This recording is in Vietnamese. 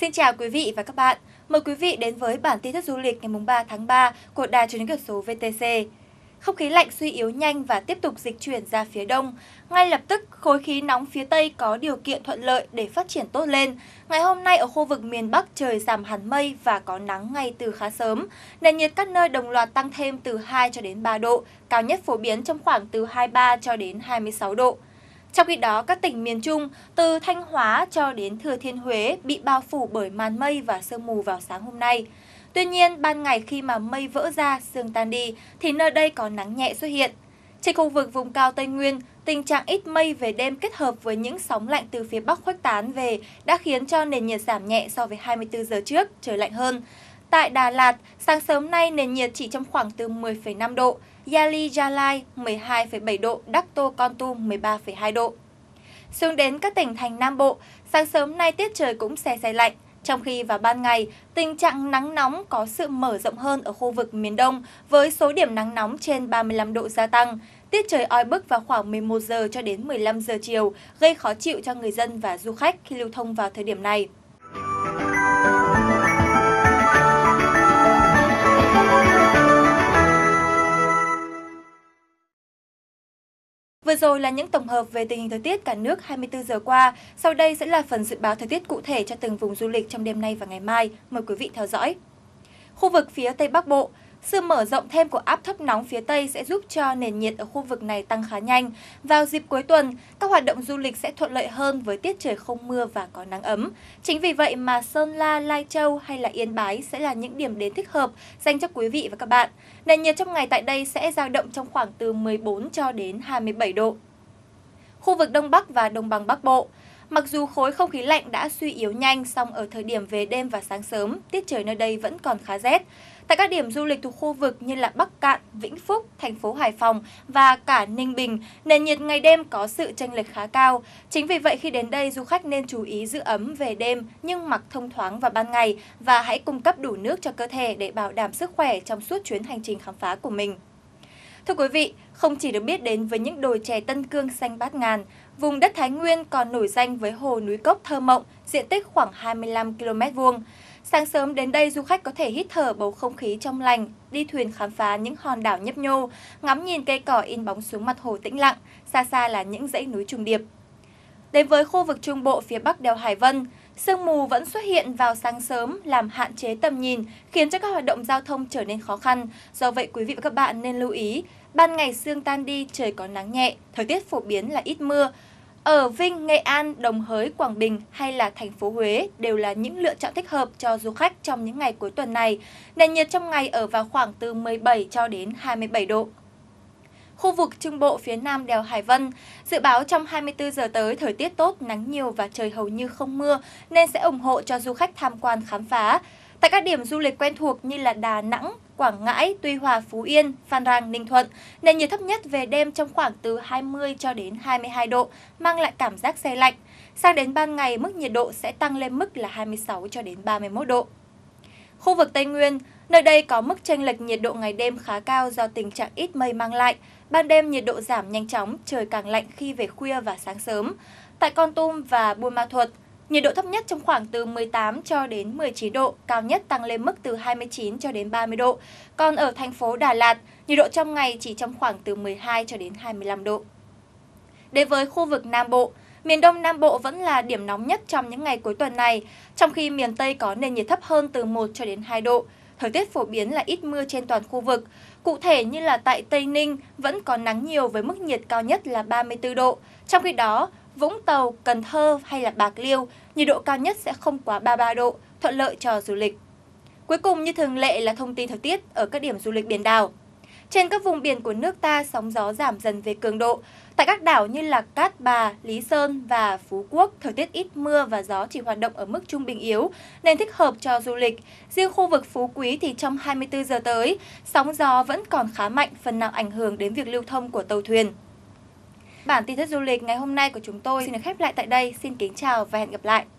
Xin chào quý vị và các bạn. Mời quý vị đến với bản tin thức du lịch ngày 3 tháng 3 của Đài truyền hình số VTC. Không khí lạnh suy yếu nhanh và tiếp tục dịch chuyển ra phía đông. Ngay lập tức, khối khí nóng phía Tây có điều kiện thuận lợi để phát triển tốt lên. Ngày hôm nay ở khu vực miền Bắc trời giảm hẳn mây và có nắng ngay từ khá sớm. Nền nhiệt các nơi đồng loạt tăng thêm từ 2 cho đến 3 độ, cao nhất phổ biến trong khoảng từ 23 cho đến 26 độ. Trong khi đó, các tỉnh miền Trung từ Thanh Hóa cho đến Thừa Thiên Huế bị bao phủ bởi màn mây và sương mù vào sáng hôm nay. Tuy nhiên, ban ngày khi mà mây vỡ ra, sương tan đi thì nơi đây có nắng nhẹ xuất hiện. Trên khu vực vùng cao Tây Nguyên, tình trạng ít mây về đêm kết hợp với những sóng lạnh từ phía Bắc khuếch tán về đã khiến cho nền nhiệt giảm nhẹ so với 24 giờ trước, trời lạnh hơn. Tại Đà Lạt, sáng sớm nay nền nhiệt chỉ trong khoảng từ 10,5 độ, Yali Gia Lai 12,7 độ, Đắc Tô Con Tu 13,2 độ. Xuống đến các tỉnh thành Nam Bộ, sáng sớm nay tiết trời cũng xe xe lạnh. Trong khi vào ban ngày, tình trạng nắng nóng có sự mở rộng hơn ở khu vực miền Đông với số điểm nắng nóng trên 35 độ gia tăng. Tiết trời oi bức vào khoảng 11 giờ cho đến 15 giờ chiều, gây khó chịu cho người dân và du khách khi lưu thông vào thời điểm này. Vừa rồi là những tổng hợp về tình hình thời tiết cả nước 24 giờ qua. Sau đây sẽ là phần dự báo thời tiết cụ thể cho từng vùng du lịch trong đêm nay và ngày mai. Mời quý vị theo dõi. Khu vực phía Tây Bắc Bộ, sự mở rộng thêm của áp thấp nóng phía Tây sẽ giúp cho nền nhiệt ở khu vực này tăng khá nhanh. Vào dịp cuối tuần, các hoạt động du lịch sẽ thuận lợi hơn với tiết trời không mưa và có nắng ấm. Chính vì vậy mà Sơn La, Lai Châu hay là Yên Bái sẽ là những điểm đến thích hợp dành cho quý vị và các bạn. Nền nhiệt trong ngày tại đây sẽ dao động trong khoảng từ 14 cho đến 27 độ. Khu vực Đông Bắc và Đồng bằng Bắc Bộ Mặc dù khối không khí lạnh đã suy yếu nhanh, song ở thời điểm về đêm và sáng sớm, tiết trời nơi đây vẫn còn khá rét. Tại các điểm du lịch thuộc khu vực như là Bắc Cạn, Vĩnh Phúc, thành phố Hải Phòng và cả Ninh Bình, nền nhiệt ngày đêm có sự chênh lệch khá cao. Chính vì vậy khi đến đây du khách nên chú ý giữ ấm về đêm nhưng mặc thông thoáng vào ban ngày và hãy cung cấp đủ nước cho cơ thể để bảo đảm sức khỏe trong suốt chuyến hành trình khám phá của mình. Thưa quý vị, không chỉ được biết đến với những đồi chè Tân Cương xanh bát ngàn, vùng đất Thái Nguyên còn nổi danh với hồ núi cốc thơ mộng, diện tích khoảng 25 km vuông. Sáng sớm đến đây, du khách có thể hít thở bầu không khí trong lành, đi thuyền khám phá những hòn đảo nhấp nhô, ngắm nhìn cây cỏ in bóng xuống mặt hồ tĩnh lặng, xa xa là những dãy núi trùng điệp. Đến với khu vực Trung Bộ phía Bắc đèo Hải Vân, Sương mù vẫn xuất hiện vào sáng sớm làm hạn chế tầm nhìn, khiến cho các hoạt động giao thông trở nên khó khăn. Do vậy quý vị và các bạn nên lưu ý, ban ngày sương tan đi trời có nắng nhẹ, thời tiết phổ biến là ít mưa. Ở Vinh, Nghệ An, Đồng Hới, Quảng Bình hay là thành phố Huế đều là những lựa chọn thích hợp cho du khách trong những ngày cuối tuần này. Nền nhiệt trong ngày ở vào khoảng từ 17 cho đến 27 độ khu vực trung bộ phía nam đèo Hải Vân. Dự báo trong 24 giờ tới thời tiết tốt, nắng nhiều và trời hầu như không mưa nên sẽ ủng hộ cho du khách tham quan khám phá. Tại các điểm du lịch quen thuộc như là Đà Nẵng, Quảng Ngãi, Tuy Hòa, Phú Yên, Phan Rang, Ninh Thuận, nền nhiệt thấp nhất về đêm trong khoảng từ 20 cho đến 22 độ, mang lại cảm giác xe lạnh. Sang đến ban ngày, mức nhiệt độ sẽ tăng lên mức là 26 cho đến 31 độ. Khu vực Tây Nguyên, Nơi đây có mức chênh lệch nhiệt độ ngày đêm khá cao do tình trạng ít mây mang lại. Ban đêm nhiệt độ giảm nhanh chóng, trời càng lạnh khi về khuya và sáng sớm. Tại Con Tum và Buôn Ma Thuột, nhiệt độ thấp nhất trong khoảng từ 18 cho đến 19 độ, cao nhất tăng lên mức từ 29 cho đến 30 độ. Còn ở thành phố Đà Lạt, nhiệt độ trong ngày chỉ trong khoảng từ 12 cho đến 25 độ. Đến với khu vực Nam Bộ, miền Đông Nam Bộ vẫn là điểm nóng nhất trong những ngày cuối tuần này, trong khi miền Tây có nền nhiệt thấp hơn từ 1 cho đến 2 độ thời tiết phổ biến là ít mưa trên toàn khu vực. Cụ thể như là tại Tây Ninh vẫn có nắng nhiều với mức nhiệt cao nhất là 34 độ. Trong khi đó, Vũng Tàu, Cần Thơ hay là Bạc Liêu, nhiệt độ cao nhất sẽ không quá 33 độ, thuận lợi cho du lịch. Cuối cùng như thường lệ là thông tin thời tiết ở các điểm du lịch biển đảo. Trên các vùng biển của nước ta, sóng gió giảm dần về cường độ. Tại các đảo như là Cát Bà, Lý Sơn và Phú Quốc, thời tiết ít mưa và gió chỉ hoạt động ở mức trung bình yếu, nên thích hợp cho du lịch. Riêng khu vực Phú Quý thì trong 24 giờ tới, sóng gió vẫn còn khá mạnh, phần nào ảnh hưởng đến việc lưu thông của tàu thuyền. Bản tin thất du lịch ngày hôm nay của chúng tôi xin được khép lại tại đây. Xin kính chào và hẹn gặp lại.